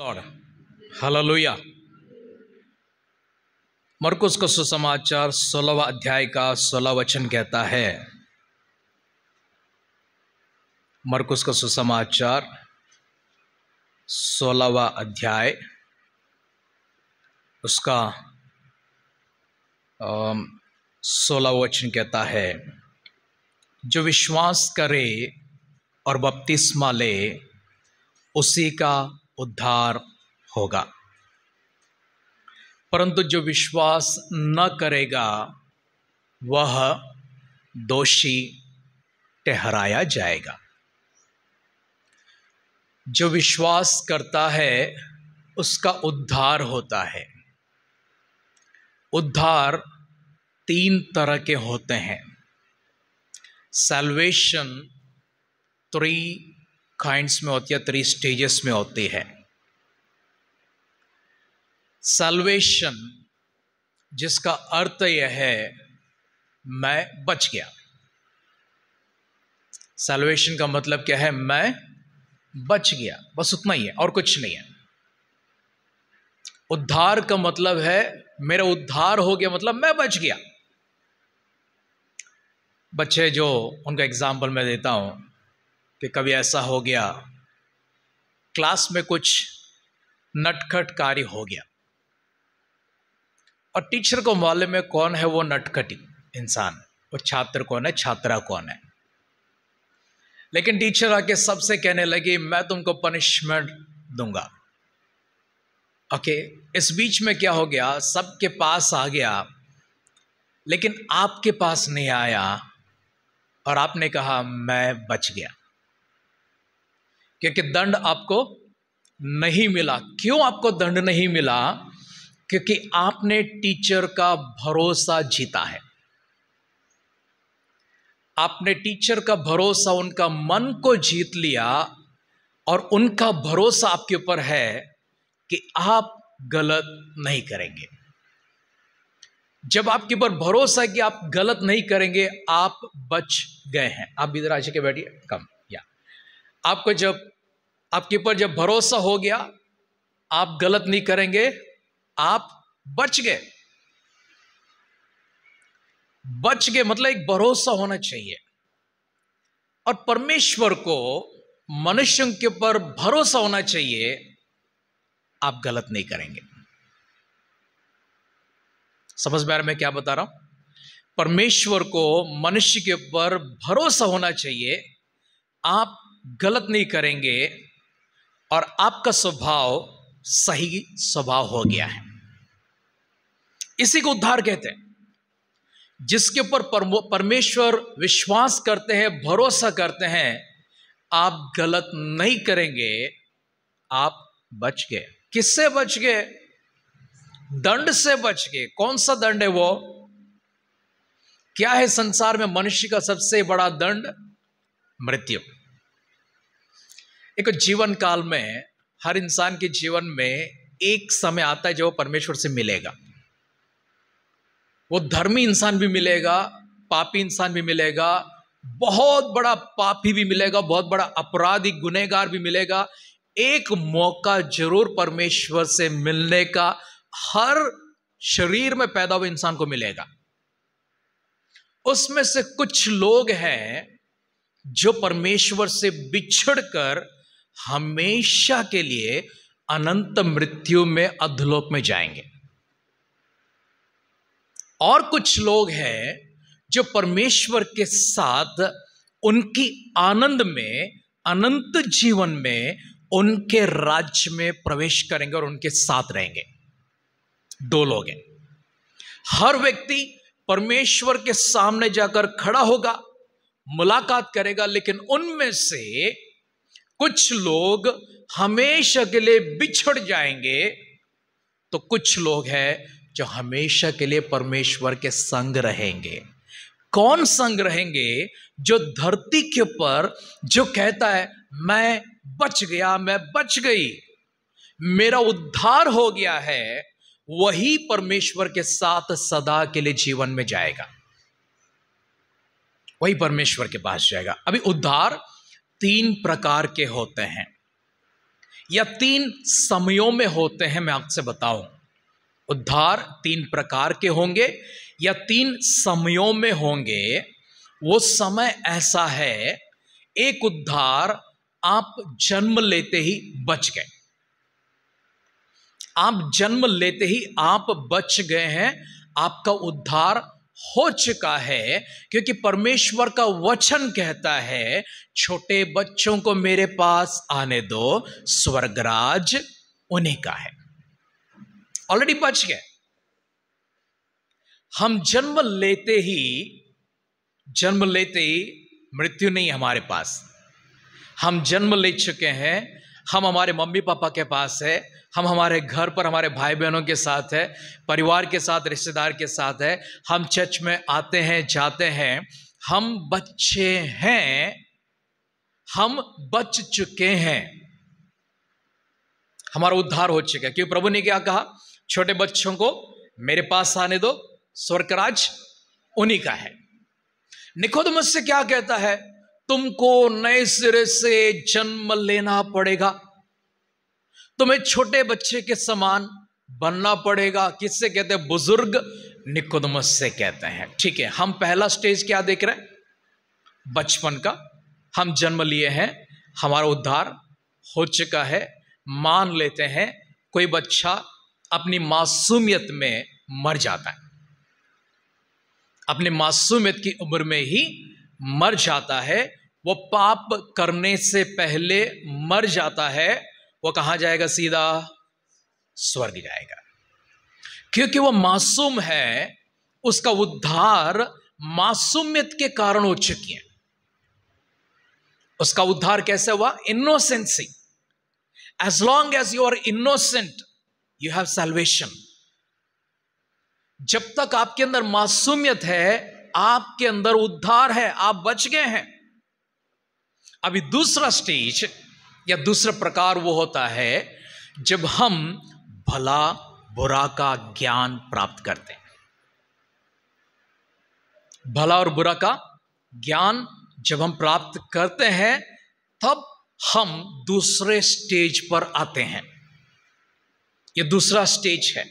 Lord hallelujah मरकुस का सुसमाचार सोलहवा अध्याय का सोलह वचन कहता है मरकुस का सुसमाचार सोलहवा अध्याय उसका सोलह वचन कहता है जो विश्वास करे और बपतिस्मा ले उसी का उद्धार होगा परंतु जो विश्वास न करेगा वह दोषी ठहराया जाएगा जो विश्वास करता है उसका उद्धार होता है उद्धार तीन तरह के होते हैं सेल्वेशन थ्री काइंड्स में होती है थ्री स्टेजेस में होती है सल्वेशन जिसका अर्थ यह है मैं बच गया सल्वेशन का मतलब क्या है मैं बच गया बस उतना ही है और कुछ नहीं है उद्धार का मतलब है मेरा उद्धार हो गया मतलब मैं बच गया बच्चे जो उनका एग्जाम्पल मैं देता हूं कि कभी ऐसा हो गया क्लास में कुछ नटखट कार्य हो गया और टीचर को मालूम है कौन है वो नटखटी इंसान वो छात्र कौन है छात्रा कौन है लेकिन टीचर आके सबसे कहने लगी मैं तुमको पनिशमेंट दूंगा ओके इस बीच में क्या हो गया सबके पास आ गया लेकिन आपके पास नहीं आया और आपने कहा मैं बच गया क्योंकि दंड आपको नहीं मिला क्यों आपको दंड नहीं मिला क्योंकि आपने टीचर का भरोसा जीता है आपने टीचर का भरोसा उनका मन को जीत लिया और उनका भरोसा आपके ऊपर है कि आप गलत नहीं करेंगे जब आपके ऊपर भरोसा है कि आप गलत नहीं करेंगे आप बच गए हैं आप इधर आज के बैठिए कम आपको जब आपके ऊपर जब भरोसा हो गया आप गलत नहीं करेंगे आप बच गए बच गए मतलब एक भरोसा होना चाहिए और परमेश्वर को मनुष्य के ऊपर भरोसा होना चाहिए आप गलत नहीं करेंगे समझ में आ रहा मैं क्या बता रहा हूं परमेश्वर को मनुष्य के ऊपर भरोसा होना चाहिए आप गलत नहीं करेंगे और आपका स्वभाव सही स्वभाव हो गया है इसी को उद्धार कहते हैं जिसके ऊपर परमेश्वर विश्वास करते हैं भरोसा करते हैं आप गलत नहीं करेंगे आप बच गए किससे बच गए दंड से बच गए कौन सा दंड है वो क्या है संसार में मनुष्य का सबसे बड़ा दंड मृत्यु देखो जीवन काल में हर इंसान के जीवन में एक समय आता है जब वो परमेश्वर से मिलेगा वो धर्मी इंसान भी मिलेगा पापी इंसान भी मिलेगा बहुत बड़ा पापी भी मिलेगा बहुत बड़ा अपराधी गुनहगार भी मिलेगा एक मौका जरूर परमेश्वर से मिलने का हर शरीर में पैदा हुए इंसान को मिलेगा उसमें से कुछ लोग हैं जो परमेश्वर से बिछड़ कर हमेशा के लिए अनंत मृत्यु में अधलोक में जाएंगे और कुछ लोग हैं जो परमेश्वर के साथ उनकी आनंद में अनंत जीवन में उनके राज्य में प्रवेश करेंगे और उनके साथ रहेंगे दो लोग हैं हर व्यक्ति परमेश्वर के सामने जाकर खड़ा होगा मुलाकात करेगा लेकिन उनमें से कुछ लोग हमेशा के लिए बिछड़ जाएंगे तो कुछ लोग हैं जो हमेशा के लिए परमेश्वर के संग रहेंगे कौन संग रहेंगे जो धरती के ऊपर जो कहता है मैं बच गया मैं बच गई मेरा उद्धार हो गया है वही परमेश्वर के साथ सदा के लिए जीवन में जाएगा वही परमेश्वर के पास जाएगा अभी उद्धार तीन प्रकार के होते हैं या तीन समयों में होते हैं मैं आपसे बताऊं उद्धार तीन प्रकार के होंगे या तीन समयों में होंगे वो समय ऐसा है एक उद्धार आप जन्म लेते ही बच गए आप जन्म लेते ही आप बच गए हैं आपका उद्धार हो चुका है क्योंकि परमेश्वर का वचन कहता है छोटे बच्चों को मेरे पास आने दो स्वर्गराज उन्हीं का है ऑलरेडी बच गए हम जन्म लेते ही जन्म लेते ही मृत्यु नहीं हमारे पास हम जन्म ले चुके हैं हम हमारे मम्मी पापा के पास है हम हमारे घर पर हमारे भाई बहनों के साथ है परिवार के साथ रिश्तेदार के साथ है हम चर्च में आते हैं जाते हैं हम बच्चे हैं हम बच चुके हैं हमारा उद्धार हो चुका है क्योंकि प्रभु ने क्या कहा छोटे बच्चों को मेरे पास आने दो स्वर्गराज उन्हीं का है निखोदमस मुझसे क्या कहता है तुमको नए सिरे से जन्म लेना पड़ेगा तुम्हें छोटे बच्चे के समान बनना पड़ेगा किससे कहते हैं बुजुर्ग निकोदमस से कहते हैं ठीक है हम पहला स्टेज क्या देख रहे हैं बचपन का हम जन्म लिए हैं हमारा उद्धार हो चुका है मान लेते हैं कोई बच्चा अपनी मासूमियत में मर जाता है अपने मासूमियत की उम्र में ही मर जाता है वो पाप करने से पहले मर जाता है वो कहां जाएगा सीधा स्वर्ग जाएगा क्योंकि वो मासूम है उसका उद्धार मासूमियत के कारण हो चुकी है उसका उद्धार कैसे हुआ innocency as long as you are innocent you have salvation जब तक आपके अंदर मासूमियत है आपके अंदर उद्धार है आप बच गए हैं अभी दूसरा स्टेज या दूसरा प्रकार वो होता है जब हम भला बुरा का ज्ञान प्राप्त करते हैं भला और बुरा का ज्ञान जब हम प्राप्त करते हैं तब हम दूसरे स्टेज पर आते हैं यह दूसरा स्टेज है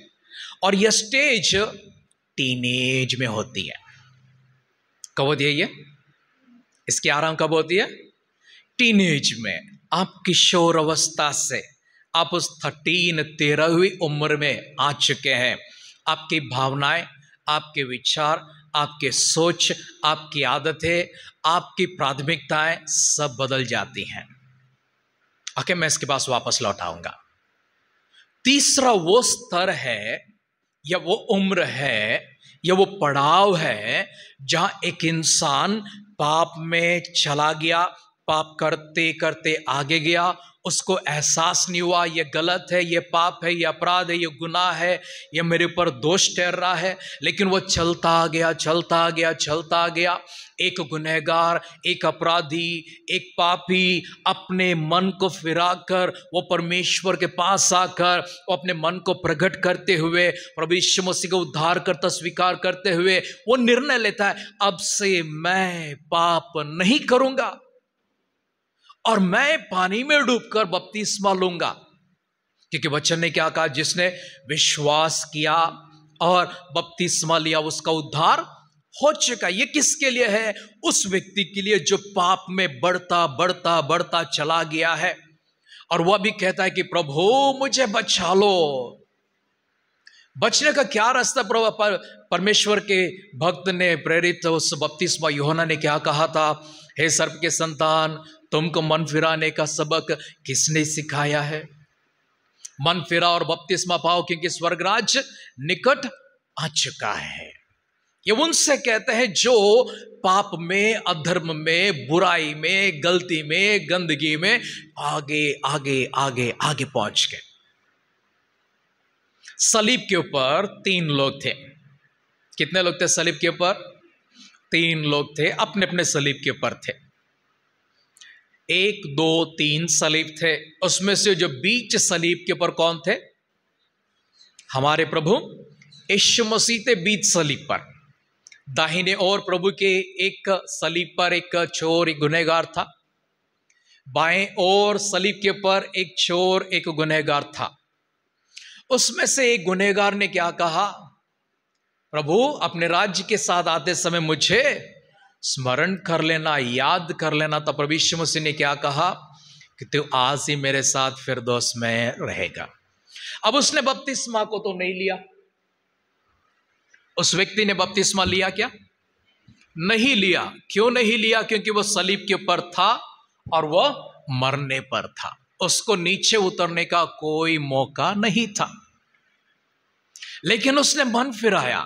और यह स्टेज टीनेज में होती है कब होती है ये इसकी आराम कब होती है टीनेज में आप किशोर अवस्था से आप उस थर्टीन तेरहवीं उम्र में आ चुके हैं आपकी भावनाएं आपके विचार आपके सोच आपकी आदतें आपकी प्राथमिकताएं सब बदल जाती हैं आखिर मैं इसके पास वापस लौटाऊंगा तीसरा वो स्तर है या वो उम्र है या वो पड़ाव है जहां एक इंसान पाप में चला गया पाप करते करते आगे गया उसको एहसास नहीं हुआ ये गलत है ये पाप है ये अपराध है ये गुनाह है ये मेरे ऊपर दोष ठहर रहा है लेकिन वो चलता गया चलता गया चलता गया एक गुनहगार एक अपराधी एक पापी अपने मन को फिरा कर वो परमेश्वर के पास आकर वो अपने मन को प्रकट करते हुए प्रभु यीशु मसीह को उद्धार करता स्वीकार करते हुए वो निर्णय लेता है अब से मैं पाप नहीं करूँगा और मैं पानी में डूबकर बपतिस्मा लूंगा क्योंकि वचन ने क्या कहा जिसने विश्वास किया और बपतिस्मा लिया उसका उद्धार हो चुका ये किसके लिए है उस व्यक्ति के लिए जो पाप में बढ़ता बढ़ता बढ़ता चला गया है और वह भी कहता है कि प्रभु मुझे बचा लो बचने का क्या रास्ता प्रभु पर, परमेश्वर के भक्त ने प्रेरित उस बपतिस्मा योहना ने क्या कहा था हे सर्प के संतान तुमको मन फिराने का सबक किसने सिखाया है मन फिरा और बपतिस्मा पाओ क्योंकि स्वर्गराज निकट आ चुका है ये उनसे कहते हैं जो पाप में अधर्म में बुराई में गलती में गंदगी में आगे आगे आगे आगे पहुंच गए सलीब के ऊपर तीन लोग थे कितने लोग थे सलीब के ऊपर तीन लोग थे अपने अपने सलीब के ऊपर थे एक दो तीन सलीब थे उसमें से जो बीच सलीब के पर कौन थे हमारे प्रभु यशु मसीह थे बीच सलीब पर दाहिने और प्रभु के एक सलीब पर एक चोर एक गुनहगार था बाएं और सलीब के पर एक चोर एक गुनहगार था उसमें से एक गुनहगार ने क्या कहा प्रभु अपने राज्य के साथ आते समय मुझे स्मरण कर लेना याद कर लेना तो प्रभु यीशु मसीह ने क्या कहा कि तू आज ही मेरे साथ फिर दोस्त में रहेगा अब उसने बपतिस्मा को तो नहीं लिया उस व्यक्ति ने बपतिस्मा लिया क्या नहीं लिया क्यों नहीं लिया क्योंकि वह सलीब के ऊपर था और वह मरने पर था उसको नीचे उतरने का कोई मौका नहीं था लेकिन उसने मन फिराया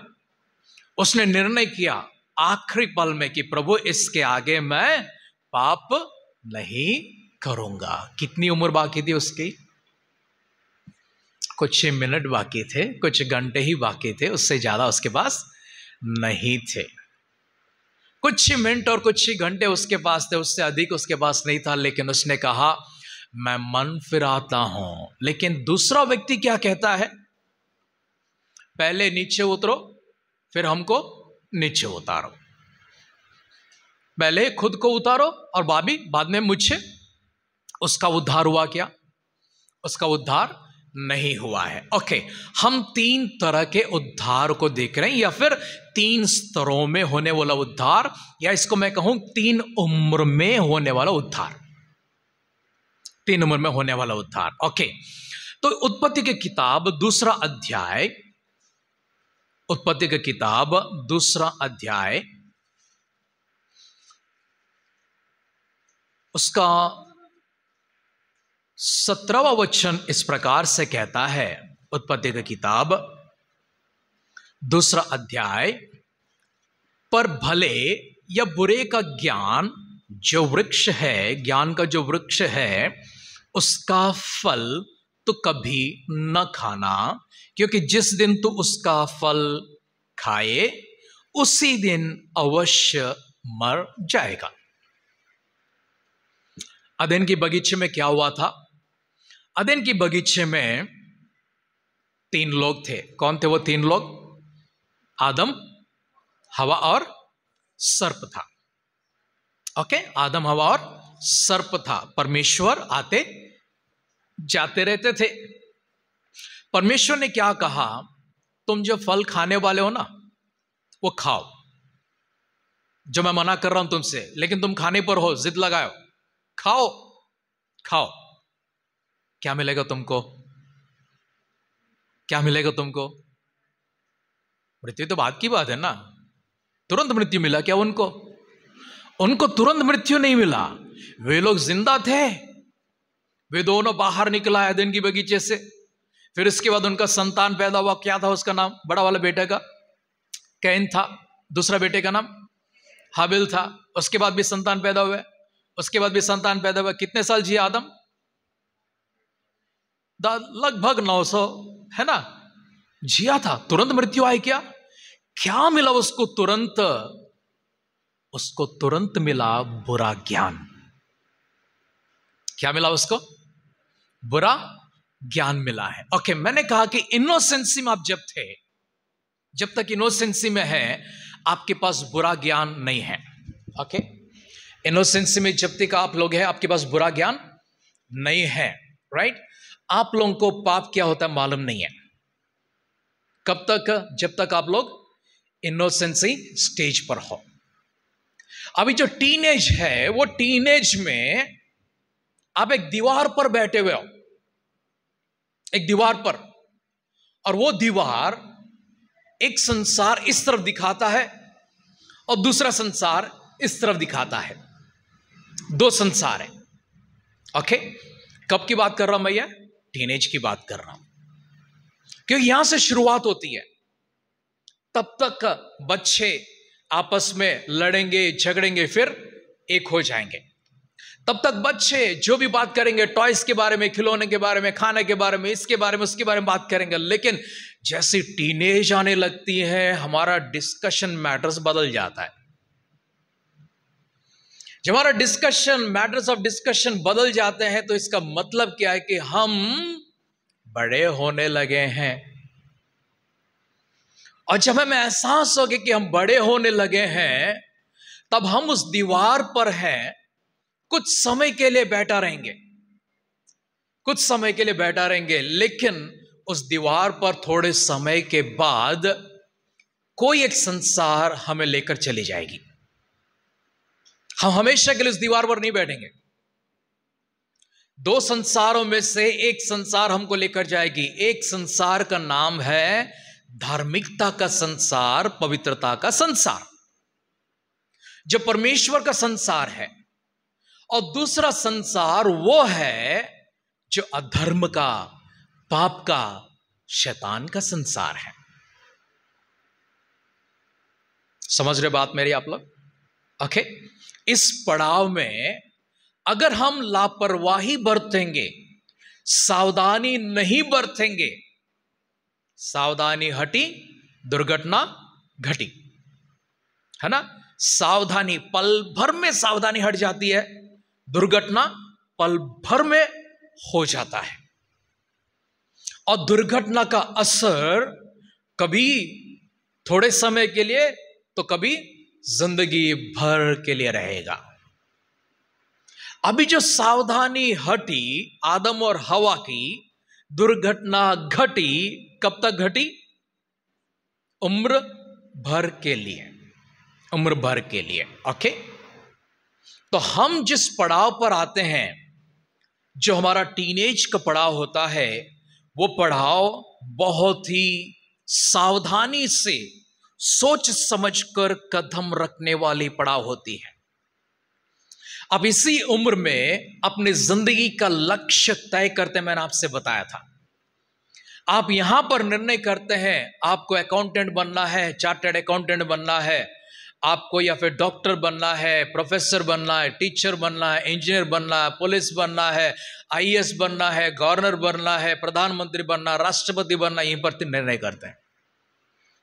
उसने निर्णय किया आखिरी पल में कि प्रभु इसके आगे मैं पाप नहीं करूंगा कितनी उम्र बाकी थी उसकी कुछ मिनट बाकी थे कुछ घंटे ही बाकी थे उससे ज़्यादा उसके पास नहीं थे कुछ ही मिनट और कुछ ही घंटे उसके पास थे उससे अधिक उसके पास नहीं था लेकिन उसने कहा मैं मन फिराता हूं लेकिन दूसरा व्यक्ति क्या कहता है पहले नीचे उतरो फिर हमको नीचे उतारो पहले खुद को उतारो और बाबी बाद में मुझे उसका उद्धार हुआ क्या उसका उद्धार नहीं हुआ है ओके हम तीन तरह के उद्धार को देख रहे हैं या फिर तीन स्तरों में होने वाला उद्धार या इसको मैं कहूं तीन उम्र में होने वाला उद्धार तीन उम्र में होने वाला उद्धार ओके तो उत्पत्ति की किताब दूसरा अध्याय उत्पत्ति का किताब दूसरा अध्याय उसका सत्रहवा वचन इस प्रकार से कहता है उत्पत्ति का किताब दूसरा अध्याय पर भले या बुरे का ज्ञान जो वृक्ष है ज्ञान का जो वृक्ष है उसका फल तो कभी न खाना क्योंकि जिस दिन तू उसका फल खाए उसी दिन अवश्य मर जाएगा अदेन के बगीचे में क्या हुआ था अदेन के बगीचे में तीन लोग थे कौन थे वो तीन लोग आदम हवा और सर्प था ओके आदम हवा और सर्प था परमेश्वर आते जाते रहते थे परमेश्वर ने क्या कहा तुम जो फल खाने वाले हो ना वो खाओ जो मैं मना कर रहा हूं तुमसे लेकिन तुम खाने पर हो जिद लगाओ खाओ खाओ क्या मिलेगा तुमको क्या मिलेगा तुमको मृत्यु तो बात की बात है ना तुरंत मृत्यु मिला क्या उनको उनको तुरंत मृत्यु नहीं मिला वे लोग जिंदा थे वे दोनों बाहर निकला है दिन की बगीचे से फिर उसके बाद उनका संतान पैदा हुआ क्या था उसका नाम बड़ा वाला बेटे का कैन था दूसरा बेटे का नाम हाबिल था उसके बाद भी संतान पैदा हुआ उसके बाद भी संतान पैदा हुआ कितने साल जिया आदम लगभग 900 है ना जिया था तुरंत मृत्यु आई क्या क्या मिला उसको तुरंत उसको तुरंत मिला बुरा ज्ञान क्या मिला उसको बुरा ज्ञान मिला है ओके okay, मैंने कहा कि इनोसेंसी में आप जब थे जब तक इनोसेंसी में है आपके पास बुरा ज्ञान नहीं है ओके okay? इनोसेंसी में जब तक आप लोग हैं आपके पास बुरा ज्ञान नहीं है राइट right? आप लोगों को पाप क्या होता है मालूम नहीं है कब तक जब तक आप लोग इनोसेंसी स्टेज पर हो अभी जो टीनेज है वो टीनेज में आप एक दीवार पर बैठे हुए हो एक दीवार पर और वो दीवार एक संसार इस तरफ दिखाता है और दूसरा संसार इस तरफ दिखाता है दो संसार है ओके कब की बात कर रहा हूं भैया टीनेज की बात कर रहा हूं क्योंकि यहां से शुरुआत होती है तब तक बच्चे आपस में लड़ेंगे झगड़ेंगे फिर एक हो जाएंगे तब तक बच्चे जो भी बात करेंगे टॉयस के बारे में खिलौने के बारे में खाने के बारे में इसके बारे में उसके बारे में बात करेंगे लेकिन जैसे टीनेज आने लगती है हमारा डिस्कशन मैटर्स बदल जाता है जब हमारा डिस्कशन मैटर्स ऑफ डिस्कशन बदल जाते हैं तो इसका मतलब क्या है कि हम बड़े होने लगे हैं और जब हमें एहसास हो गया कि हम बड़े होने लगे हैं तब हम उस दीवार पर हैं कुछ समय के लिए बैठा रहेंगे कुछ समय के लिए बैठा रहेंगे लेकिन उस दीवार पर थोड़े समय के बाद कोई एक संसार हमें लेकर चली जाएगी हम हमेशा के लिए उस दीवार पर नहीं बैठेंगे दो संसारों में से एक संसार हमको लेकर जाएगी एक संसार का नाम है धार्मिकता का संसार पवित्रता का संसार जो परमेश्वर का संसार है और दूसरा संसार वो है जो अधर्म का पाप का शैतान का संसार है समझ रहे बात मेरी आप लोग ओके इस पड़ाव में अगर हम लापरवाही बरतेंगे सावधानी नहीं बरतेंगे सावधानी हटी दुर्घटना घटी है ना सावधानी पल भर में सावधानी हट जाती है दुर्घटना पल भर में हो जाता है और दुर्घटना का असर कभी थोड़े समय के लिए तो कभी जिंदगी भर के लिए रहेगा अभी जो सावधानी हटी आदम और हवा की दुर्घटना घटी कब तक घटी उम्र भर के लिए उम्र भर के लिए ओके तो हम जिस पड़ाव पर आते हैं जो हमारा टीनेज का पड़ाव होता है वो पड़ाव बहुत ही सावधानी से सोच समझकर कदम रखने वाली पड़ाव होती है अब इसी उम्र में अपने जिंदगी का लक्ष्य तय करते मैंने आपसे बताया था आप यहां पर निर्णय करते हैं आपको अकाउंटेंट बनना है चार्टर्ड अकाउंटेंट बनना है आपको या फिर डॉक्टर बनना है प्रोफेसर बनना है टीचर बनना है इंजीनियर बनना है पुलिस बनना है आईएएस बनना है गवर्नर बनना है प्रधानमंत्री बनना राष्ट्रपति बनना यहीं पर तो निर्णय करते हैं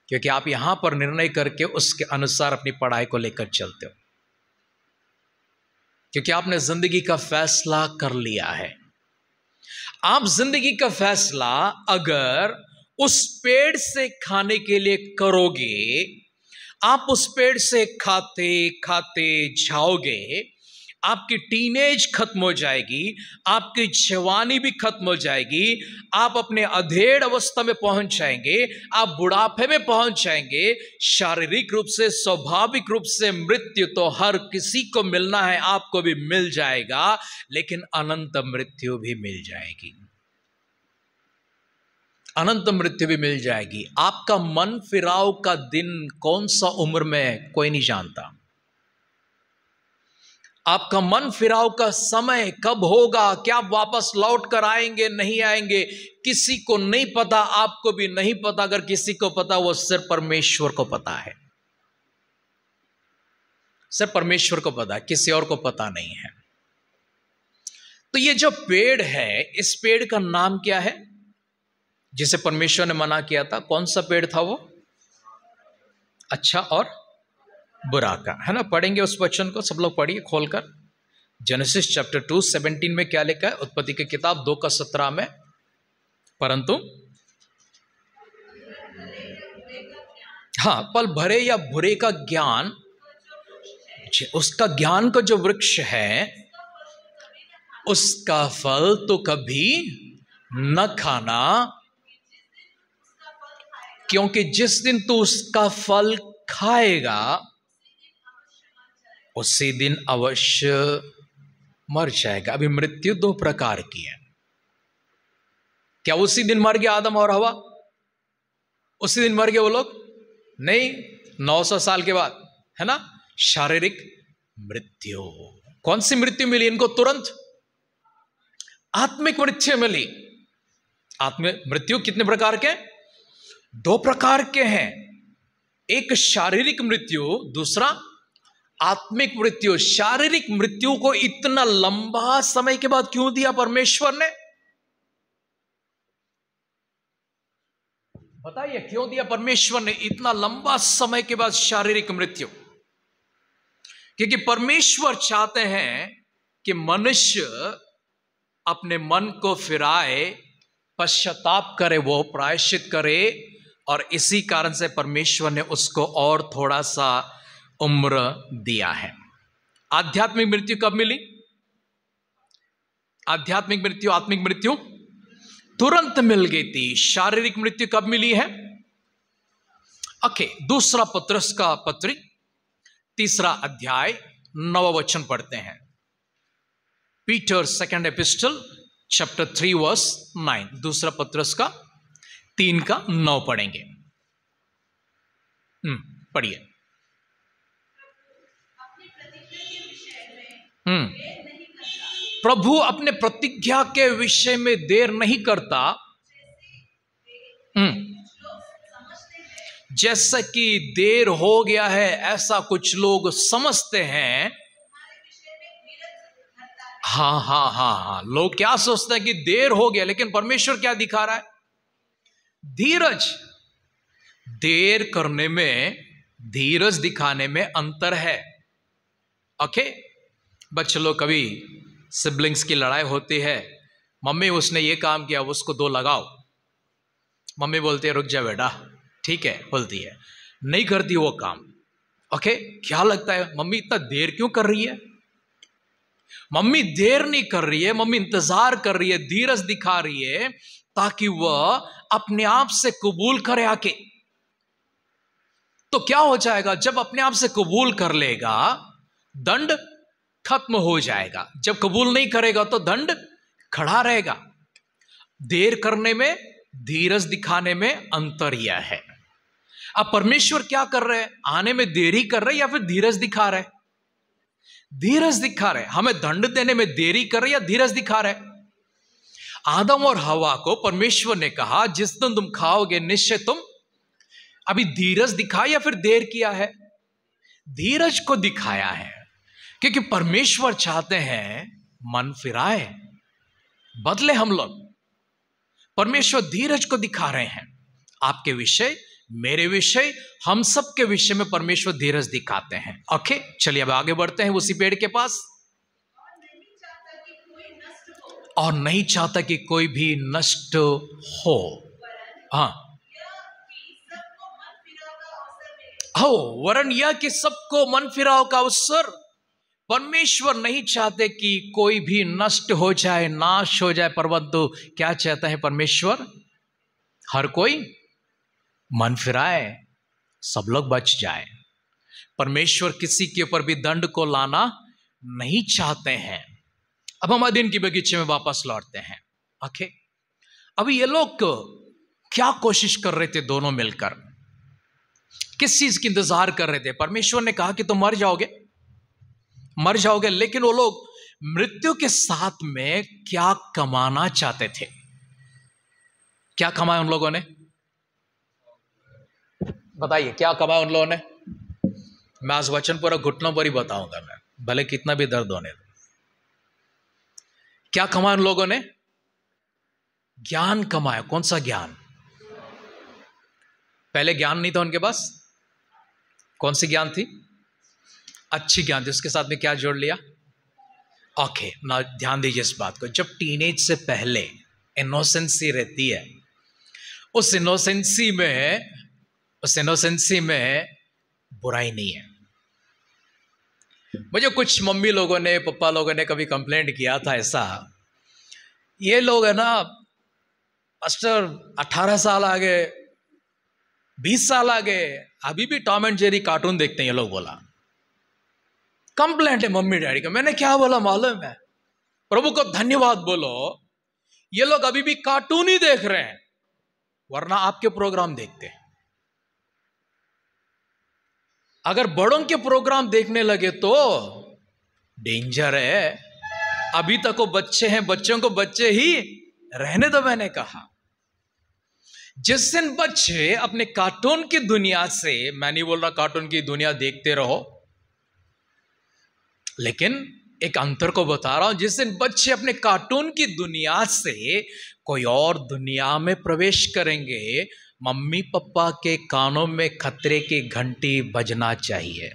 क्योंकि आप यहां पर निर्णय करके उसके अनुसार अपनी पढ़ाई को लेकर चलते हो क्योंकि आपने जिंदगी का फैसला कर लिया है आप जिंदगी का फैसला अगर उस पेड़ से खाने के लिए करोगे आप उस पेड़ से खाते खाते जाओगे आपकी टीनेज खत्म हो जाएगी आपकी जवानी भी खत्म हो जाएगी आप अपने अधेड़ अवस्था में पहुंच जाएंगे आप बुढ़ापे में पहुंच जाएंगे शारीरिक रूप से स्वाभाविक रूप से मृत्यु तो हर किसी को मिलना है आपको भी मिल जाएगा लेकिन अनंत मृत्यु भी मिल जाएगी अनंत मृत्यु भी मिल जाएगी आपका मन फिराव का दिन कौन सा उम्र में है कोई नहीं जानता आपका मन फिराव का समय कब होगा क्या आप वापस लौट कर आएंगे नहीं आएंगे किसी को नहीं पता आपको भी नहीं पता अगर किसी को पता वो सिर्फ परमेश्वर को पता है सिर्फ परमेश्वर को पता है किसी और को पता नहीं है तो ये जो पेड़ है इस पेड़ का नाम क्या है जिसे परमेश्वर ने मना किया था कौन सा पेड़ था वो अच्छा और बुरा का है ना पढ़ेंगे उस वचन को सब लोग पढ़िए खोलकर जेनेसिस चैप्टर टू सेवनटीन में क्या लिखा है उत्पत्ति की किताब दो का सत्रह में परंतु हाँ पल भरे या बुरे का ज्ञान उसका ज्ञान का जो वृक्ष है उसका फल तो कभी न खाना क्योंकि जिस दिन तू उसका फल खाएगा उसी दिन अवश्य मर जाएगा अभी मृत्यु दो प्रकार की है क्या उसी दिन मर गया आदम और हवा उसी दिन मर गए वो लोग नहीं 900 साल के बाद है ना शारीरिक मृत्यु कौन सी मृत्यु मिली इनको तुरंत आत्मिक मृत्यु मिली आत्मिक मृत्यु कितने प्रकार के दो प्रकार के हैं एक शारीरिक मृत्यु दूसरा आत्मिक मृत्यु शारीरिक मृत्यु को इतना लंबा समय के बाद क्यों दिया परमेश्वर ने बताइए क्यों दिया परमेश्वर ने इतना लंबा समय के बाद शारीरिक मृत्यु क्योंकि परमेश्वर चाहते हैं कि मनुष्य अपने मन को फिराए पश्चाताप करे वो प्रायश्चित करे और इसी कारण से परमेश्वर ने उसको और थोड़ा सा उम्र दिया है आध्यात्मिक मृत्यु कब मिली आध्यात्मिक मृत्यु आत्मिक मृत्यु तुरंत मिल गई थी शारीरिक मृत्यु कब मिली है ओके दूसरा पत्रस का पत्री तीसरा अध्याय नववचन पढ़ते हैं Peter second epistle chapter three verse nine दूसरा पत्रस का तीन का नौ पढ़ेंगे हम्म, पढ़िए हम्म, प्रभु अपने प्रतिज्ञा के विषय में देर नहीं करता हम्म, जैसा कि देर हो गया है ऐसा कुछ लोग समझते हैं हाँ हाँ हाँ हाँ लोग क्या सोचते हैं कि देर हो गया लेकिन परमेश्वर क्या दिखा रहा है धीरज देर करने में धीरज दिखाने में अंतर है ओके बच्चे चलो कभी सिबलिंग्स की लड़ाई होती है मम्मी उसने ये काम किया उसको दो लगाओ मम्मी बोलती है रुक जा बेटा ठीक है बोलती है नहीं करती वो काम ओके क्या लगता है मम्मी इतना देर क्यों कर रही है मम्मी देर नहीं कर रही है मम्मी इंतजार कर रही है धीरज दिखा रही है ताकि वह अपने आप से कबूल करे आके तो क्या हो जाएगा जब अपने आप से कबूल कर लेगा दंड खत्म हो जाएगा जब कबूल नहीं करेगा तो दंड खड़ा रहेगा देर करने में धीरज दिखाने में अंतर यह है अब परमेश्वर क्या कर रहे हैं आने में देरी कर रहे या फिर धीरज दिखा रहे धीरज दिखा रहे हमें दंड देने में देरी कर रहे या धीरज दिखा रहे आदम और हवा को परमेश्वर ने कहा जिस दिन तुम खाओगे निश्चय तुम अभी धीरज दिखाया या फिर देर किया है धीरज को दिखाया है क्योंकि परमेश्वर चाहते हैं मन फिराए बदले हम लोग परमेश्वर धीरज को दिखा रहे हैं आपके विषय मेरे विषय हम सब के विषय में परमेश्वर धीरज दिखाते हैं ओके चलिए अब आगे बढ़ते हैं उसी पेड़ के पास और नहीं चाहता कि कोई भी नष्ट हो हाँ हो वरण यह कि सबको मन फिराव का अवसर परमेश्वर नहीं चाहते कि कोई भी नष्ट हो जाए नाश हो जाए परंतु क्या चाहता है परमेश्वर हर कोई मन फिराए सब लोग बच जाए परमेश्वर किसी के ऊपर भी दंड को लाना नहीं चाहते हैं अब हम अधीन के बगीचे में वापस लौटते हैं ओके अब ये लोग क्या कोशिश कर रहे थे दोनों मिलकर किस चीज की इंतजार कर रहे थे परमेश्वर ने कहा कि तुम मर जाओगे मर जाओगे लेकिन वो लोग मृत्यु के साथ में क्या कमाना चाहते थे क्या कमाया उन लोगों ने बताइए क्या कमाया उन लोगों ने मैं आज वचन पूरा घुटनों पर ही बताऊंगा मैं भले कितना भी दर्द होने दो क्या कमाया उन लोगों ने ज्ञान कमाया कौन सा ज्ञान पहले ज्ञान नहीं था उनके पास कौन सी ज्ञान थी अच्छी ज्ञान थी उसके साथ में क्या जोड़ लिया ओके ना ध्यान दीजिए इस बात को जब टीनेज से पहले इनोसेंसी रहती है उस इनोसेंसी में उस इनोसेंसी में बुराई नहीं है मुझे कुछ मम्मी लोगों ने पप्पा लोगों ने कभी कंप्लेंट किया था ऐसा ये लोग है ना मास्टर 18 साल आ गए बीस साल आ गए अभी भी टॉम एंड जेरी कार्टून देखते हैं ये लोग बोला कंप्लेंट है मम्मी डैडी का मैंने क्या बोला मालूम है प्रभु को धन्यवाद बोलो ये लोग अभी भी कार्टून ही देख रहे हैं वरना आपके प्रोग्राम देखते हैं अगर बड़ों के प्रोग्राम देखने लगे तो डेंजर है अभी तक वो बच्चे हैं बच्चों को बच्चे ही रहने दो मैंने कहा जिस दिन बच्चे अपने कार्टून की दुनिया से मैं नहीं बोल रहा कार्टून की दुनिया देखते रहो लेकिन एक अंतर को बता रहा हूं जिस दिन बच्चे अपने कार्टून की दुनिया से कोई और दुनिया में प्रवेश करेंगे मम्मी पप्पा के कानों में खतरे की घंटी बजना चाहिए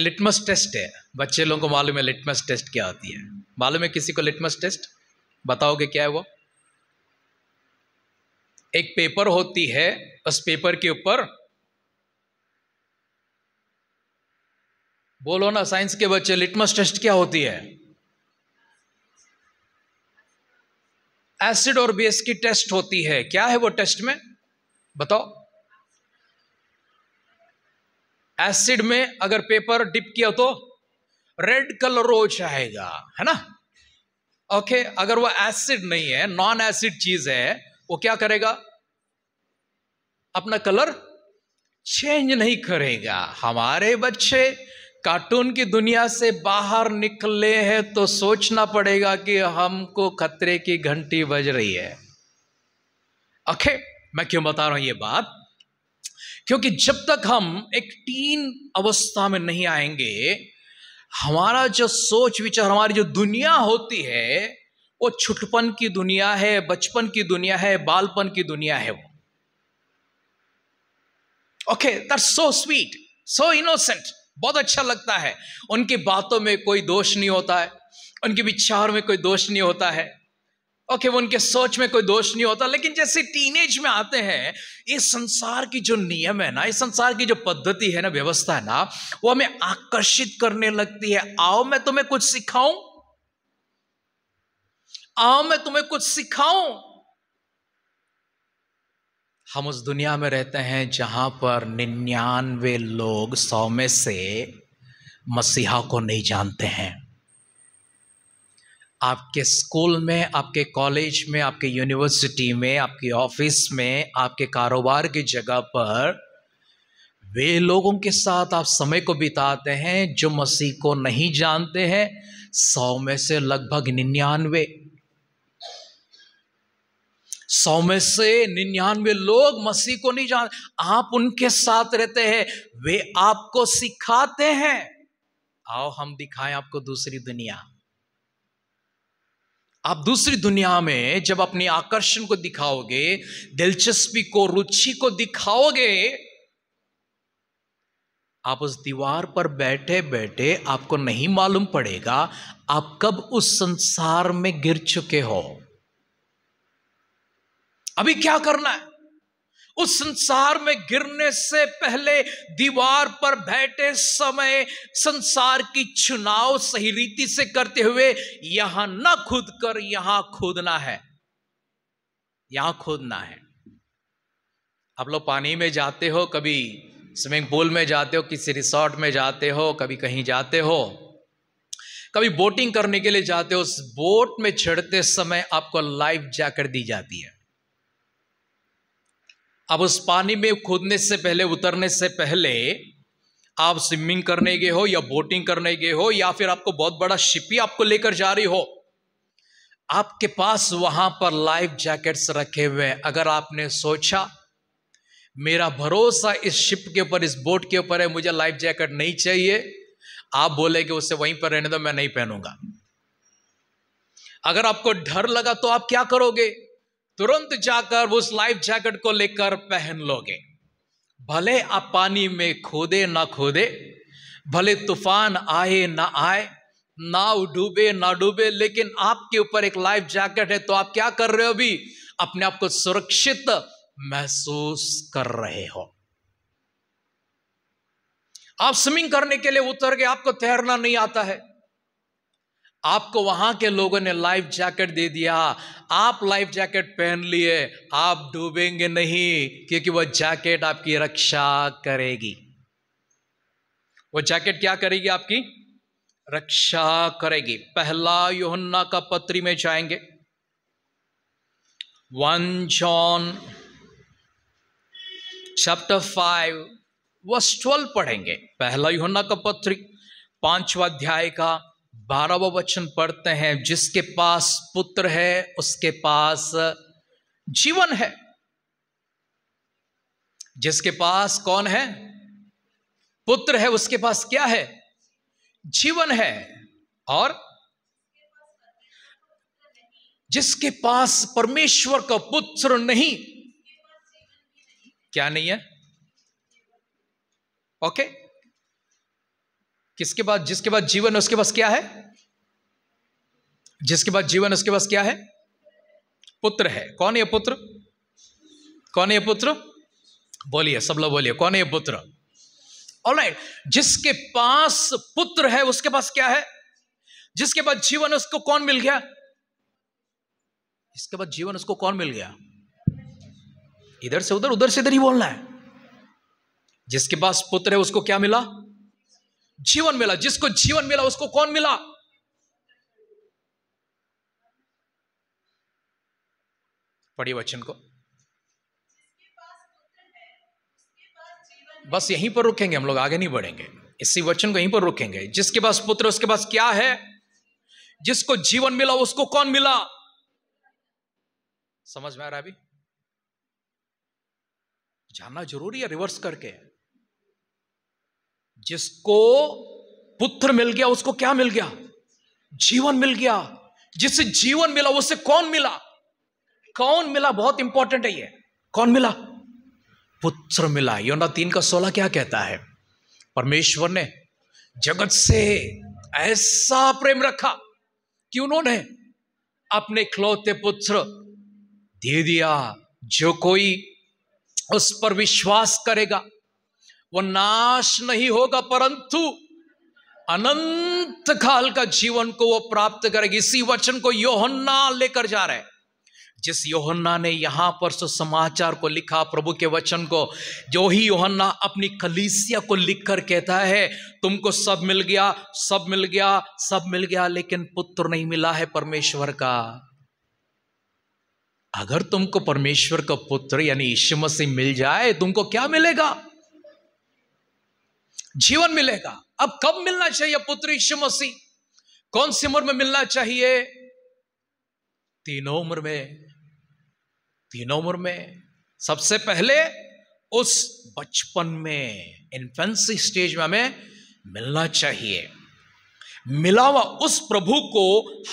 लिटमस टेस्ट है बच्चे लोगों को मालूम है लिटमस टेस्ट क्या होती है मालूम है किसी को लिटमस टेस्ट बताओगे क्या है वो एक पेपर होती है उस पेपर के ऊपर बोलो ना साइंस के बच्चे लिटमस टेस्ट क्या होती है एसिड और बेस की टेस्ट होती है क्या है वो टेस्ट में बताओ एसिड में अगर पेपर डिप किया तो रेड कलर रोज आएगा है ना ओके okay, अगर वो एसिड नहीं है नॉन एसिड चीज है वो क्या करेगा अपना कलर चेंज नहीं करेगा हमारे बच्चे कार्टून की दुनिया से बाहर निकले हैं तो सोचना पड़ेगा कि हमको खतरे की घंटी बज रही है ओके मैं क्यों बता रहा हूं ये बात क्योंकि जब तक हम एक टीन अवस्था में नहीं आएंगे हमारा जो सोच विचार हमारी जो दुनिया होती है वो छुटपन की दुनिया है बचपन की दुनिया है बालपन की दुनिया है वो okay that's so sweet so innocent बहुत अच्छा लगता है उनकी बातों में कोई दोष नहीं होता है उनके विचार में कोई दोष नहीं होता है ओके वो उनके सोच में कोई दोष नहीं होता लेकिन जैसे टीनेज में आते हैं ये संसार की जो नियम है ना इस संसार की जो पद्धति है ना व्यवस्था है ना वो हमें आकर्षित करने लगती है आओ मैं तुम्हें कुछ सिखाऊं आओ मैं तुम्हें कुछ सिखाऊं हम उस दुनिया में रहते हैं जहाँ पर निन्यानवे लोग सौ में से मसीहा को नहीं जानते हैं आपके स्कूल में आपके कॉलेज में आपके यूनिवर्सिटी में आपके ऑफिस में आपके कारोबार की जगह पर वे लोगों के साथ आप समय को बिताते हैं जो मसीह को नहीं जानते हैं सौ में से लगभग निन्यानवे सौ में से निन्यानवे लोग मसीह को नहीं जानते आप उनके साथ रहते हैं वे आपको सिखाते हैं आओ हम दिखाएं आपको दूसरी दुनिया आप दूसरी दुनिया में जब अपने आकर्षण को दिखाओगे दिलचस्पी को रुचि को दिखाओगे आप उस दीवार पर बैठे बैठे आपको नहीं मालूम पड़ेगा आप कब उस संसार में गिर चुके हो अभी क्या करना है उस संसार में गिरने से पहले दीवार पर बैठे समय संसार की चुनाव सही रीति से करते हुए यहां न खुद कर यहां खोदना है यहां खोदना है आप लोग पानी में जाते हो कभी स्विमिंग पूल में जाते हो किसी रिसोर्ट में जाते हो कभी कहीं जाते हो कभी बोटिंग करने के लिए जाते हो उस बोट में चढ़ते समय आपको लाइफ जैकेट दी जाती है अब उस पानी में खोदने से पहले उतरने से पहले आप स्विमिंग करने गए हो या बोटिंग करने गए हो या फिर आपको बहुत बड़ा शिपी आपको लेकर जा रही हो आपके पास वहां पर लाइफ जैकेट्स रखे हुए हैं अगर आपने सोचा मेरा भरोसा इस शिप के ऊपर इस बोट के ऊपर है मुझे लाइफ जैकेट नहीं चाहिए आप बोले कि उसे वहीं पर रहने दो मैं नहीं पहनूंगा अगर आपको डर लगा तो आप क्या करोगे तुरंत जाकर उस लाइफ जैकेट को लेकर पहन लोगे भले आप पानी में खोदे ना खोदे भले तूफान आए ना आए नाव डूबे ना डूबे लेकिन आपके ऊपर एक लाइफ जैकेट है तो आप क्या कर रहे हो अभी अपने आप को सुरक्षित महसूस कर रहे हो आप स्विमिंग करने के लिए उतर के आपको तैरना नहीं आता है आपको वहां के लोगों ने लाइफ जैकेट दे दिया आप लाइफ जैकेट पहन लिए आप डूबेंगे नहीं क्योंकि वह जैकेट आपकी रक्षा करेगी वो जैकेट क्या करेगी आपकी रक्षा करेगी पहला योहन्ना का पत्री में जाएंगे one John chapter five verse पढ़ेंगे पहला योहन्ना का पत्री पांचवा अध्याय का बारहवा वचन पढ़ते हैं जिसके पास पुत्र है उसके पास जीवन है जिसके पास कौन है पुत्र है उसके पास क्या है जीवन है और जिसके पास परमेश्वर का पुत्र नहीं क्या नहीं है ओके किसके पास जिसके पास जीवन है उसके पास क्या है जिसके पास जीवन उसके पास क्या है पुत्र है कौन ये पुत्र कौन ये पुत्र बोलिए सब लोग बोलिए कौन ये पुत्र ऑलराइट जिसके पास पुत्र है उसके पास क्या है जिसके पास जीवन उसको कौन मिल गया इसके बाद जीवन उसको कौन मिल गया इधर से उधर उधर से इधर ही बोलना है जिसके पास पुत्र है उसको क्या मिला जीवन मिला जिसको जीवन मिला उसको कौन मिला पढ़िए वचन को बस यहीं पर रुकेंगे हम लोग आगे नहीं बढ़ेंगे इसी वचन को यहीं पर रुकेंगे जिसके पास पुत्र उसके पास क्या है जिसको जीवन मिला उसको कौन मिला समझ में आ रहा अभी जानना जरूरी है रिवर्स करके जिसको पुत्र मिल गया उसको क्या मिल गया जीवन मिल गया जिसे जीवन मिला उसे कौन मिला कौन मिला बहुत इंपॉर्टेंट है ये कौन मिला पुत्र मिला योना तीन का सोलह क्या कहता है परमेश्वर ने जगत से ऐसा प्रेम रखा कि उन्होंने अपने खलौते पुत्र दे दिया जो कोई उस पर विश्वास करेगा वो नाश नहीं होगा परंतु अनंत काल का जीवन को वो प्राप्त करेगी इसी वचन को योहन्ना लेकर जा रहे हैं जिस योहन्ना ने यहाँ पर समाचार को लिखा प्रभु के वचन को जो ही योहन्ना अपनी कलीसिया को लिखकर कहता है तुमको सब मिल गया सब मिल गया सब मिल गया लेकिन पुत्र नहीं मिला है परमेश्वर का अगर तुमको परमेश्वर का पुत्र यानी यीशु मसीह मिल जाए तुमको क्या मिलेगा जीवन मिलेगा अब कब मिलना चाहिए पुत्र यीशु मसीह कौन सी उम्र में मिलना चाहिए तीनों उम्र में तीनों उम्र में सबसे पहले उस बचपन में इन्फेंसी स्टेज में हमें मिलना चाहिए मिला हुआ उस प्रभु को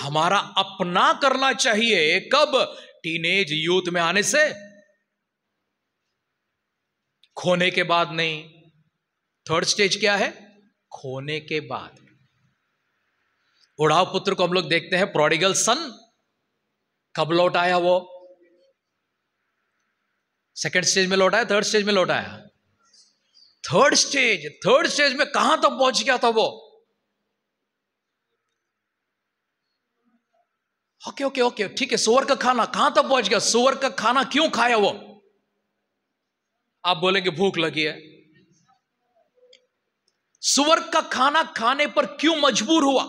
हमारा अपना करना चाहिए कब टीनेज यूथ में आने से खोने के बाद नहीं थर्ड स्टेज क्या है खोने के बाद उड़ाव पुत्र को हम लोग देखते हैं प्रोडिगल सन कब लौट आया वो सेकेंड स्टेज में लौटाया थर्ड स्टेज में लौटाया थर्ड स्टेज थर्ड स्टेज में कहां तक तो पहुंच गया था वो ओके ओके ओके ठीक है सुअर का खाना कहां तक तो पहुंच गया सुअर का खाना क्यों खाया वो आप बोलेंगे भूख लगी है सुअर का खाना खाने पर क्यों मजबूर हुआ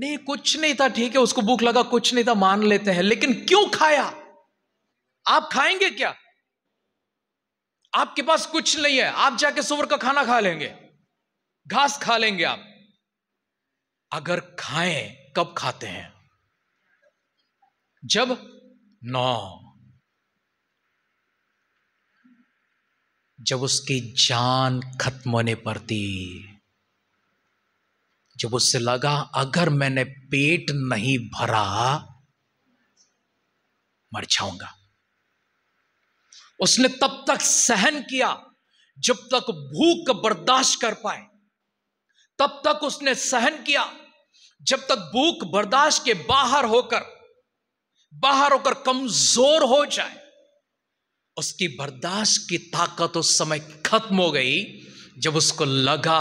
नहीं कुछ नहीं था ठीक है उसको भूख लगा कुछ नहीं था मान लेते हैं लेकिन क्यों खाया आप खाएंगे क्या आपके पास कुछ नहीं है आप जाके सुवर का खाना खा लेंगे घास खा लेंगे आप अगर खाएं कब खाते हैं जब नौ जब उसकी जान खत्म होने पर थी जब उससे लगा अगर मैंने पेट नहीं भरा मर जाऊंगा उसने तब तक सहन किया जब तक भूख बर्दाश्त कर पाए तब तक उसने सहन किया जब तक भूख बर्दाश्त के बाहर होकर बाहर होकर कमजोर हो जाए उसकी बर्दाश्त की ताकत उस समय खत्म हो गई जब उसको लगा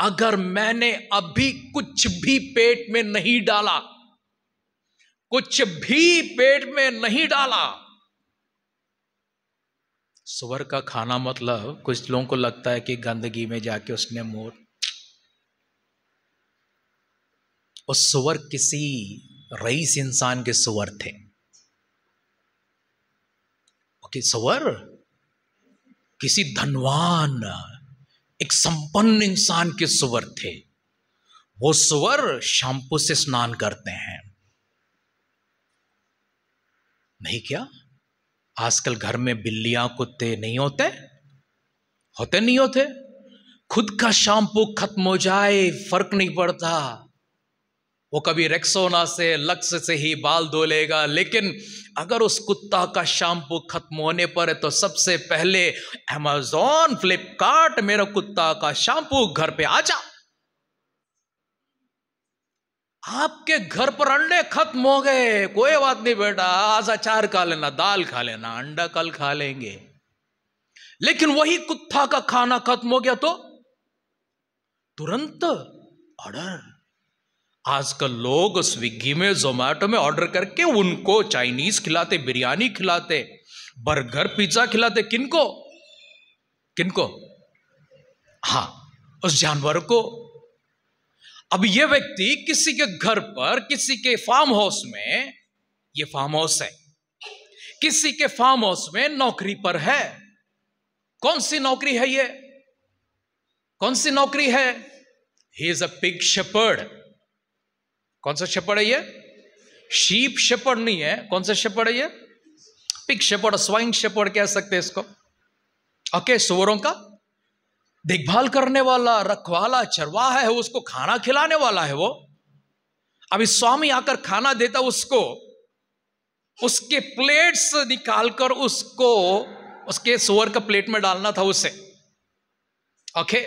अगर मैंने अभी कुछ भी पेट में नहीं डाला कुछ भी पेट में नहीं डाला स्वर का खाना मतलब कुछ लोगों को लगता है कि गंदगी में जाके उसने मोर और स्वर किसी रईस इंसान के स्वर थे ओके स्वर किसी धनवान एक संपन्न इंसान के सुवर थे वो सुवर शैंपू से स्नान करते हैं नहीं क्या आजकल घर में बिल्लियां कुत्ते नहीं होते होते नहीं होते खुद का शैम्पू खत्म हो जाए फर्क नहीं पड़ता वो कभी रेक्सोना से लक्स से ही बाल धो लेगा लेकिन अगर उस कुत्ता का शैम्पू खत्म होने पर है तो सबसे पहले अमेजोन फ्लिपकार्ट मेरा कुत्ता का शैम्पू घर पे आ जा आपके घर पर अंडे खत्म हो गए कोई बात नहीं बेटा आज अचार खा लेना दाल खा लेना अंडा कल खा लेंगे लेकिन वही कुत्ता का खाना खत्म हो गया तो तुरंत ऑर्डर आजकल लोग स्विगी में जोमैटो में ऑर्डर करके उनको चाइनीज खिलाते बिरयानी खिलाते बर्गर पिज्जा खिलाते किनको किनको हाँ उस जानवर को अब यह व्यक्ति किसी के घर पर किसी के फार्म हाउस में ये फार्म हाउस है किसी के फार्म हाउस में नौकरी पर है कौन सी नौकरी है ये कौन सी नौकरी है he is a pig shepherd कौन सा शेपर्ड है ये शीप शेपर्ड नहीं है कौन सा शेपर्ड है ये पिक शेपर्ड स्वाइन शेपर्ड कह सकते हैं इसको ओके सुअरों का देखभाल करने वाला रखवाला चरवाहा है उसको खाना खिलाने वाला है वो अभी स्वामी आकर खाना देता उसको उसके प्लेट्स निकालकर उसको उसके सुअर का प्लेट में डालना था उसे ओके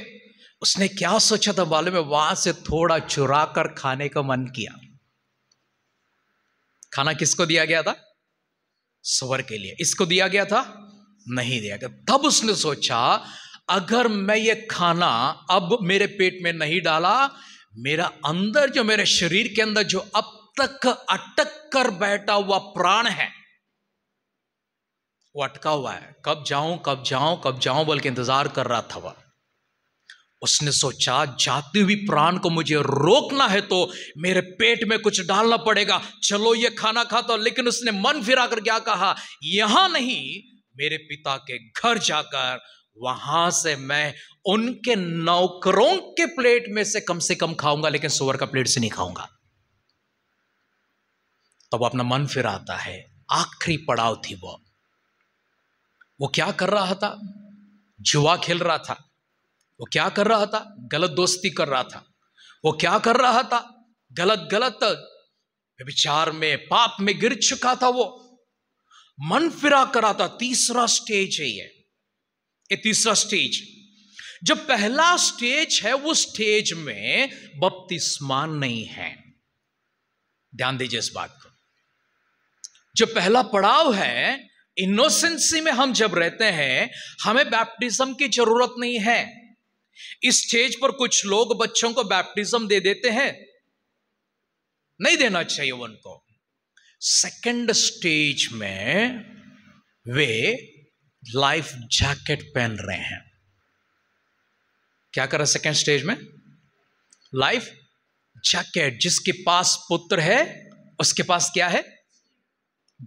उसने क्या सोचा था बालू में वहां से थोड़ा चुरा कर खाने का मन किया खाना किसको दिया गया था स्वर के लिए इसको दिया गया था नहीं दिया गया तब उसने सोचा अगर मैं ये खाना अब मेरे पेट में नहीं डाला मेरा अंदर जो मेरे शरीर के अंदर जो अब तक अटक कर बैठा हुआ प्राण है वो अटका हुआ है कब जाऊं कब जाऊं कब जाऊं बोल के इंतजार कर रहा था वह उसने सोचा जाती हुई प्राण को मुझे रोकना है तो मेरे पेट में कुछ डालना पड़ेगा चलो ये खाना खाता लेकिन उसने मन फिरा कर क्या कहा यहां नहीं मेरे पिता के घर जाकर वहां से मैं उनके नौकरों के प्लेट में से कम से कम खाऊंगा लेकिन सुअर का प्लेट से नहीं खाऊंगा तब तो अपना मन फिर आता है आखिरी पड़ाव थी वो वो क्या कर रहा था जुआ खेल रहा था वो क्या कर रहा था गलत दोस्ती कर रहा था वो क्या कर रहा था गलत गलत विचार में पाप में गिर चुका था वो मन फिरा करा था तीसरा स्टेज है ये ये तीसरा स्टेज जो पहला स्टेज है वो स्टेज में बपतिस्मान नहीं है ध्यान दीजिए इस बात को जो पहला पड़ाव है इनोसेंसी में हम जब रहते हैं हमें बैप्टिज्म की जरूरत नहीं है इस स्टेज पर कुछ लोग बच्चों को बैप्टिज्म दे देते हैं नहीं देना चाहिए उनको सेकंड स्टेज में वे लाइफ जैकेट पहन रहे हैं क्या कर रहे सेकेंड स्टेज में लाइफ जैकेट जिसके पास पुत्र है उसके पास क्या है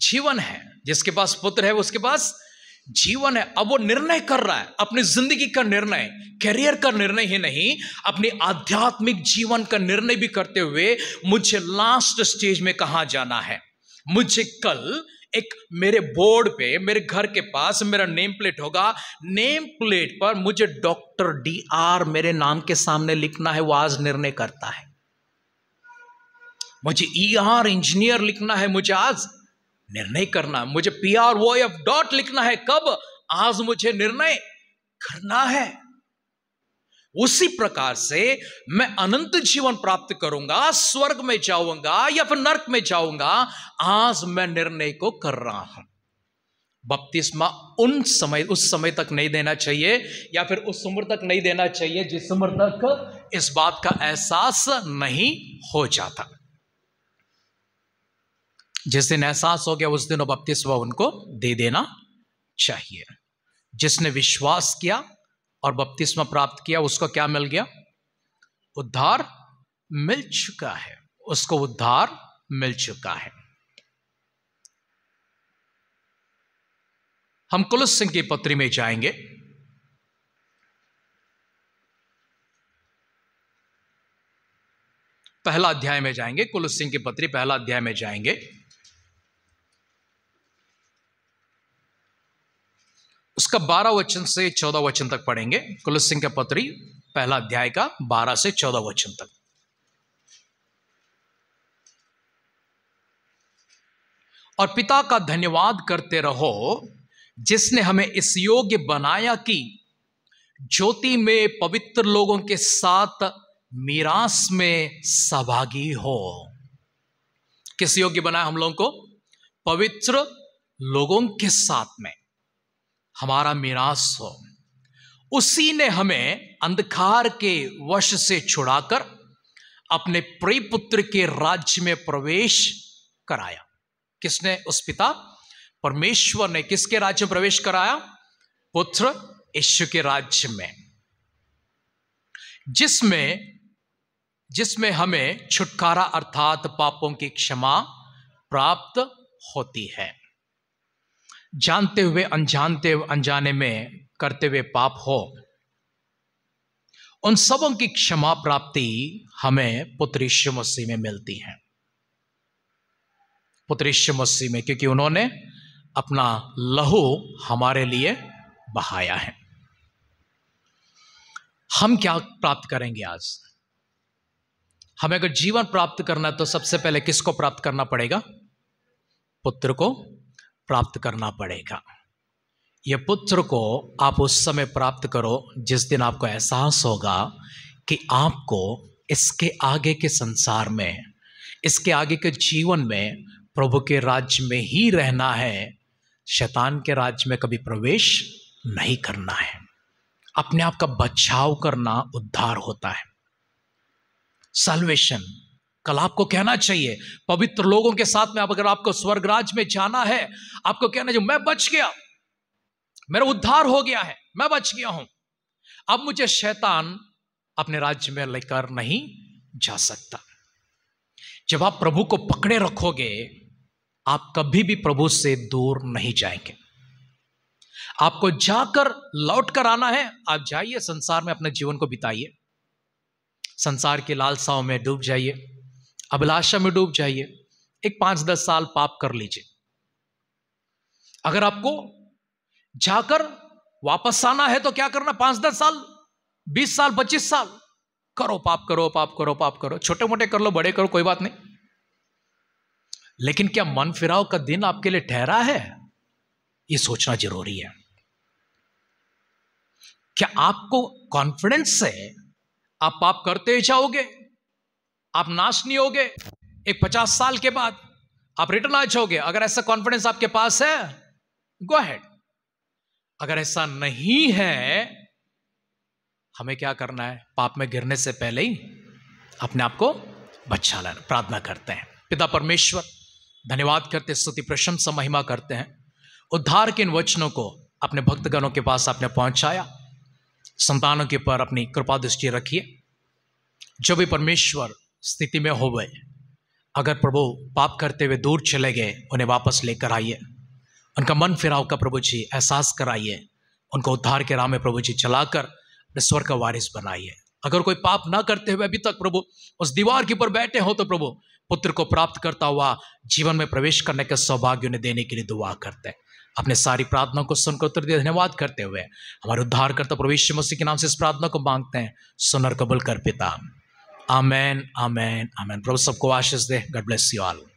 जीवन है जिसके पास पुत्र है उसके पास जीवन है अब वो निर्णय कर रहा है अपनी जिंदगी का निर्णय करियर का निर्णय ही नहीं अपने आध्यात्मिक जीवन का निर्णय भी करते हुए मुझे लास्ट स्टेज में कहा जाना है मुझे कल एक मेरे बोर्ड पे मेरे घर के पास मेरा नेम प्लेट होगा नेम प्लेट पर मुझे डॉक्टर डी आर मेरे नाम के सामने लिखना है वो आज निर्णय करता है मुझे ई आर इंजीनियर लिखना है मुझे आज निर्णय करना मुझे P R O F dot लिखना है कब आज मुझे निर्णय करना है उसी प्रकार से मैं अनंत जीवन प्राप्त करूंगा स्वर्ग में जाऊंगा या फिर नर्क में जाऊंगा आज मैं निर्णय को कर रहा हूं बपतिस्मा उन समय उस समय तक नहीं देना चाहिए या फिर उस उम्र तक नहीं देना चाहिए जिस उम्र तक इस बात का एहसास नहीं हो जाता जिस दिन एहसास हो गया उस दिन वो बपतिस्मा उनको दे देना चाहिए जिसने विश्वास किया और बपतिस्मा प्राप्त किया उसको क्या मिल गया उद्धार मिल चुका है उसको उद्धार मिल चुका है हम कुलस सिंह की पत्री में जाएंगे पहला अध्याय में जाएंगे कुलस सिंह की पत्री पहला अध्याय में जाएंगे उसका बारह वचन से चौदह वचन तक पढ़ेंगे कुलस सिंह का पत्री पहला अध्याय का बारह से चौदह वचन तक और पिता का धन्यवाद करते रहो जिसने हमें इस योग्य बनाया कि ज्योति में पवित्र लोगों के साथ मीरास में सहभागी हो किस योग्य बनाया हम लोगों को पवित्र लोगों के साथ में हमारा मीरास हो उसी ने हमें अंधकार के वश से छुड़ाकर अपने प्रिय पुत्र के राज्य में प्रवेश कराया किसने उस पिता परमेश्वर ने किसके राज्य में प्रवेश कराया पुत्र ईश्व के राज्य में जिसमें जिसमें हमें छुटकारा अर्थात पापों की क्षमा प्राप्त होती है जानते हुए अनजानते अनजाने में करते हुए पाप हो उन सबों की क्षमा प्राप्ति हमें पुत्र यीशु मसीह में मिलती है पुत्र यीशु मसीह में क्योंकि उन्होंने अपना लहू हमारे लिए बहाया है हम क्या प्राप्त करेंगे आज हमें अगर जीवन प्राप्त करना है तो सबसे पहले किसको प्राप्त करना पड़ेगा पुत्र को प्राप्त करना पड़ेगा ये पुत्र को आप उस समय प्राप्त करो जिस दिन आपको एहसास होगा कि आपको इसके आगे के संसार में इसके आगे के जीवन में प्रभु के राज्य में ही रहना है शैतान के राज्य में कभी प्रवेश नहीं करना है अपने आप का बचाव करना उद्धार होता है सल्वेशन कल आपको कहना चाहिए पवित्र लोगों के साथ में आप अगर आपको स्वर्गराज में जाना है आपको कहना चाहिए मैं बच गया मेरा उद्धार हो गया है मैं बच गया हूं अब मुझे शैतान अपने राज्य में लेकर नहीं जा सकता जब आप प्रभु को पकड़े रखोगे आप कभी भी प्रभु से दूर नहीं जाएंगे आपको जाकर लौट कर आना है आप जाइए संसार में अपने जीवन को बिताइए संसार की लालसाओं में डूब जाइए अभिलाषा में डूब जाइए एक पांच दस साल पाप कर लीजिए अगर आपको जाकर वापस आना है तो क्या करना पांच दस साल बीस साल पच्चीस साल करो पाप करो पाप करो पाप करो छोटे मोटे कर लो बड़े करो कोई बात नहीं लेकिन क्या मन फिराव का दिन आपके लिए ठहरा है ये सोचना जरूरी है क्या आपको कॉन्फिडेंस है आप पाप करते ही जाओगे आप नाश नहीं होगे एक पचास साल के बाद आप रिटर्न आ जाओगे अगर ऐसा कॉन्फिडेंस आपके पास है गो हैड अगर ऐसा नहीं है हमें क्या करना है पाप में गिरने से पहले ही अपने आप को बच्चा लेना प्रार्थना करते हैं पिता परमेश्वर धन्यवाद करते स्तुति प्रशंसा महिमा करते हैं उद्धार के इन वचनों को अपने भक्तगणों के पास आपने पहुंचाया संतानों के पर अपनी कृपा दृष्टि रखिए जो भी परमेश्वर स्थिति में हो गए अगर प्रभु पाप करते हुए दूर चले गए उन्हें वापस लेकर आइए उनका मन फिराव का प्रभु जी एहसास कराइए उनको उद्धार के राम में प्रभु जी चलाकर स्वर का वारिस बनाइए अगर कोई पाप ना करते हुए अभी तक प्रभु उस दीवार के ऊपर बैठे हो तो प्रभु पुत्र को प्राप्त करता हुआ जीवन में प्रवेश करने के सौभाग्य उन्हें देने के लिए दुआ करते हैं अपने सारी प्रार्थना को सुनकर उत्तर दिए धन्यवाद करते हुए हमारे उद्धार करता प्रवेश मसीह के नाम से इस प्रार्थना को मांगते हैं सुनर कबुल कर पिता आमैन आमैन आमैन प्रभु सबको आशीष दे गॉड ब्लेस यू ऑल